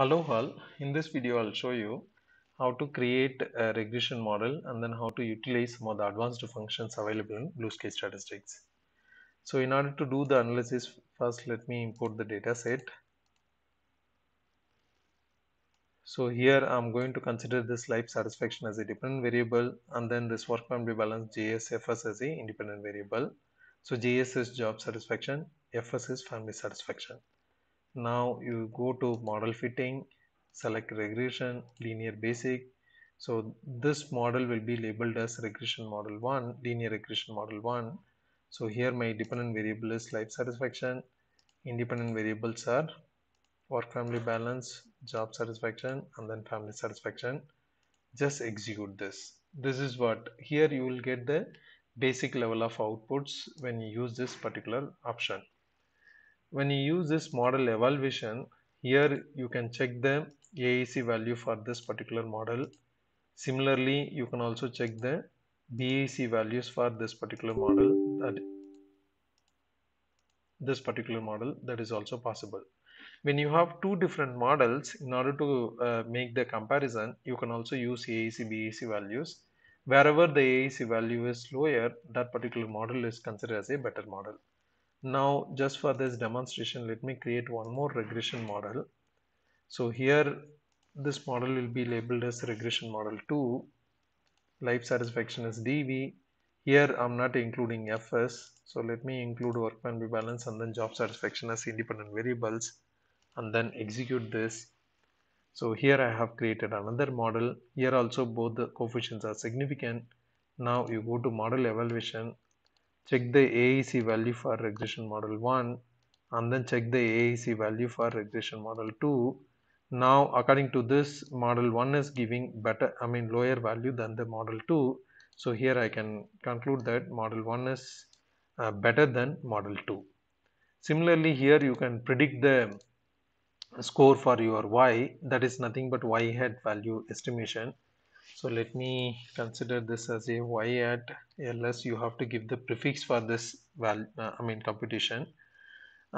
Hello all, in this video I'll show you how to create a regression model and then how to utilize some of the advanced functions available in sky statistics. So in order to do the analysis, first let me import the data set. So here I'm going to consider this life satisfaction as a dependent variable and then this work family balance JSFS as a independent variable. So JS is job satisfaction, FS is family satisfaction now you go to model fitting select regression linear basic so this model will be labeled as regression model 1 linear regression model 1 so here my dependent variable is life satisfaction independent variables are work family balance job satisfaction and then family satisfaction just execute this this is what here you will get the basic level of outputs when you use this particular option when you use this model evaluation here you can check the AEC value for this particular model similarly you can also check the BAC values for this particular model that this particular model that is also possible when you have two different models in order to uh, make the comparison you can also use AEC BAC values wherever the AEC value is lower that particular model is considered as a better model now just for this demonstration let me create one more regression model. So here this model will be labeled as regression model 2. Life satisfaction is DV. Here I'm not including FS. So let me include and be balance and then job satisfaction as independent variables and then execute this. So here I have created another model. Here also both the coefficients are significant. Now you go to model evaluation check the AEC value for regression model 1 and then check the AEC value for regression model 2. Now according to this model 1 is giving better I mean lower value than the model 2. So here I can conclude that model 1 is uh, better than model 2. Similarly here you can predict the score for your y that is nothing but y hat value estimation so let me consider this as a y at ls you have to give the prefix for this val uh, i mean computation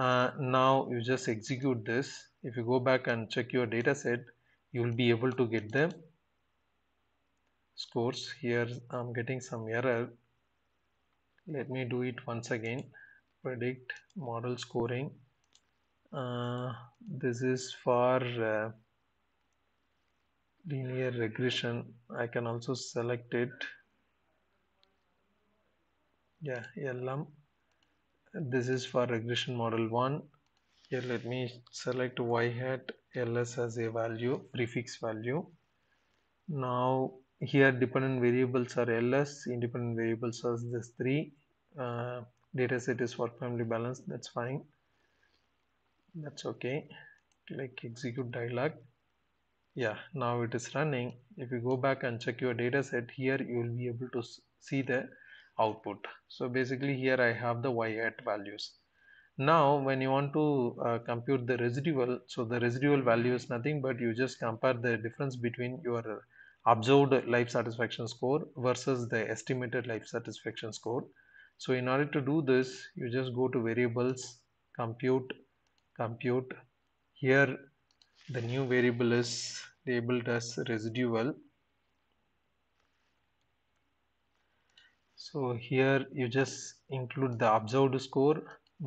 uh, now you just execute this if you go back and check your data set you will be able to get the scores here i'm getting some error let me do it once again predict model scoring uh, this is for uh, linear regression I can also select it yeah LM this is for regression model 1 here let me select y hat ls as a value prefix value now here dependent variables are ls independent variables are this three uh, data set is for family balance that's fine that's okay click execute dialog yeah now it is running if you go back and check your data set here you will be able to see the output so basically here i have the y hat values now when you want to uh, compute the residual so the residual value is nothing but you just compare the difference between your observed life satisfaction score versus the estimated life satisfaction score so in order to do this you just go to variables compute compute here the new variable is labeled as residual so here you just include the observed score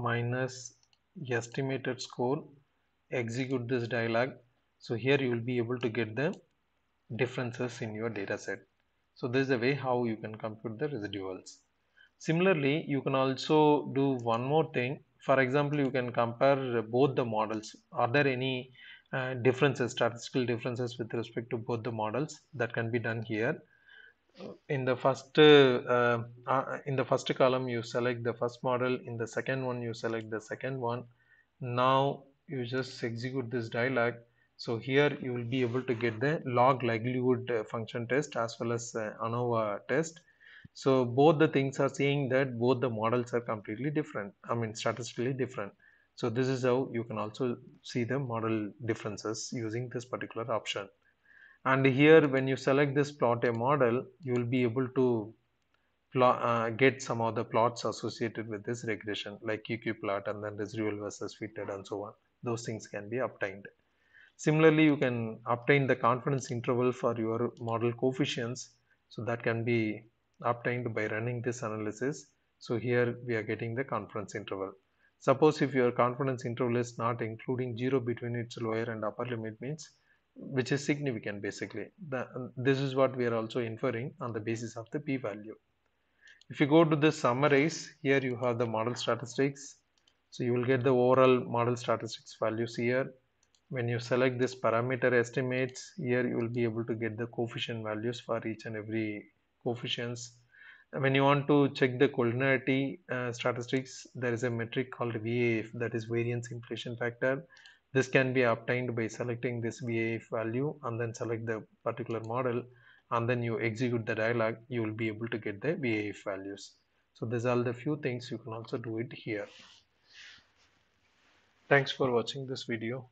minus estimated score execute this dialog so here you will be able to get the differences in your data set so this is the way how you can compute the residuals similarly you can also do one more thing for example you can compare both the models are there any differences statistical differences with respect to both the models that can be done here in the first uh, uh, in the first column you select the first model in the second one you select the second one now you just execute this dialog so here you will be able to get the log likelihood uh, function test as well as uh, ANOVA test so both the things are saying that both the models are completely different i mean statistically different so this is how you can also see the model differences using this particular option. And here when you select this plot a model, you will be able to plot, uh, get some of the plots associated with this regression like QQ plot and then residual versus fitted and so on. Those things can be obtained. Similarly, you can obtain the confidence interval for your model coefficients. So that can be obtained by running this analysis. So here we are getting the confidence interval. Suppose if your confidence interval is not including zero between its lower and upper limit means which is significant basically. The, this is what we are also inferring on the basis of the p-value. If you go to the summarize, here you have the model statistics. So you will get the overall model statistics values here. When you select this parameter estimates, here you will be able to get the coefficient values for each and every coefficients when you want to check the collinearity uh, statistics there is a metric called VAF that is variance inflation factor this can be obtained by selecting this VAF value and then select the particular model and then you execute the dialog you will be able to get the VAF values so these are the few things you can also do it here thanks for watching this video